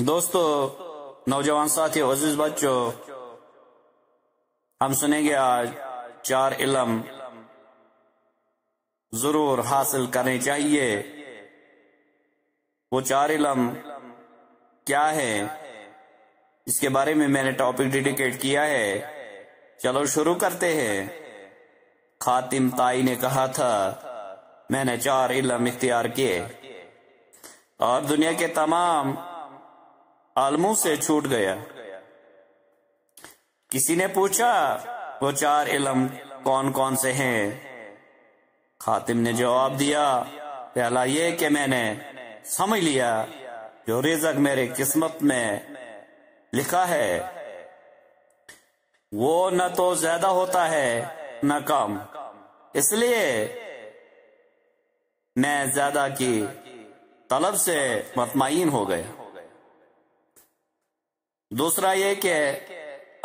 दोस्तों नौजवान साथियों अजीज बच्चों हम सुनेंगे आज चार इलम जरूर हासिल करने चाहिए वो चार इलम क्या है इसके बारे में मैंने टॉपिक डेडिकेट किया है चलो शुरू करते हैं खातिम ताई ने कहा था मैंने चार इलम इख्तियार किए और दुनिया के तमाम आलमों से छूट गया किसी ने पूछा वो चार इलम कौन कौन से हैं खातिम ने जवाब दिया पहला ये कि मैंने समझ लिया जो रिजक मेरे किस्मत में लिखा है वो न तो ज्यादा होता है न कम इसलिए मैं ज्यादा की तलब से मतमाइन हो गया दूसरा ये कि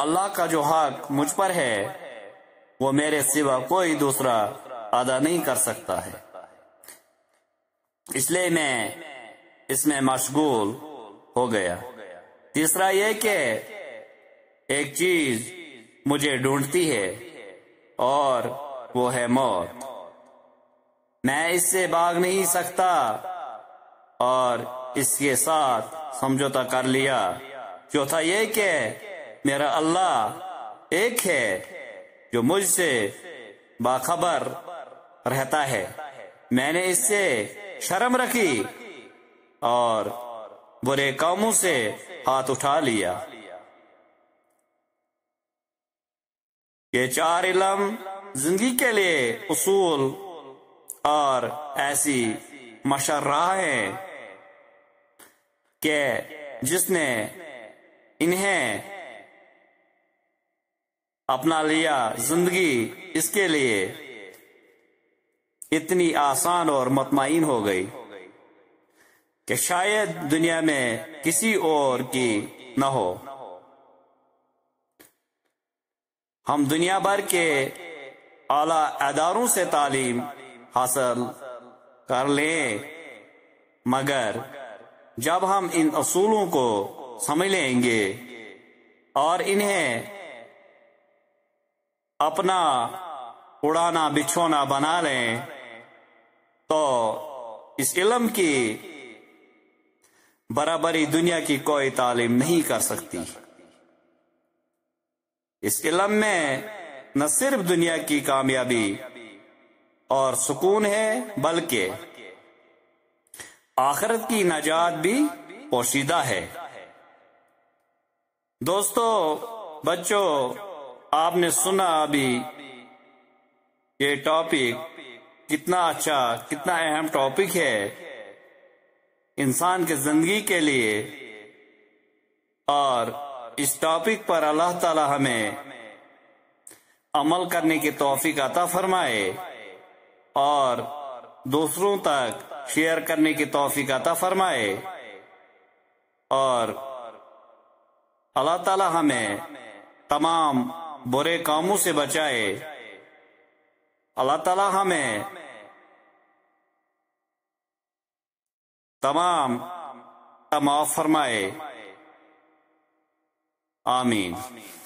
अल्लाह का जो हक मुझ पर है वो मेरे सिवा कोई दूसरा अदा नहीं कर सकता है इसलिए मैं इसमें मशगूल हो गया तीसरा ये कि एक चीज मुझे ढूंढती है और वो है मौत मैं इससे भाग नहीं सकता और इसके साथ समझौता कर लिया चौथा ये कि मेरा अल्लाह एक है जो मुझसे बाखबर रहता है मैंने इससे शर्म रखी और बुरे कामों से हाथ उठा लिया ये चार इलम जिंदगी के लिए उसूल और ऐसी मशर्रा है कि जिसने इन्हें अपना लिया जिंदगी इसके लिए इतनी आसान और मतमाइन हो गई कि शायद दुनिया में किसी और की न हो हम दुनिया भर के आला अदारों से तालीम हासिल कर लें मगर जब हम इन असूलों को समझ लेंगे और इन्हें अपना उड़ाना बिछोना बना लें तो इस इलम की बराबरी दुनिया की कोई तालीम नहीं कर सकती इस इलम में न सिर्फ दुनिया की कामयाबी और सुकून है बल्कि आखरत की नजात भी पोशीदा है दोस्तों बच्चों आपने सुना अभी ये टॉपिक कितना अच्छा कितना अहम टॉपिक है इंसान के जिंदगी के लिए और इस टॉपिक पर अल्लाह ताला हमें अमल करने की तौफीक अता फरमाए और दूसरों तक शेयर करने की तौफीक अता फरमाए और अल्लाह ताला हमें तमाम बुरे कामों से बचाए अल्लाह ताला हमें तमाम माफ फरमाए आमीन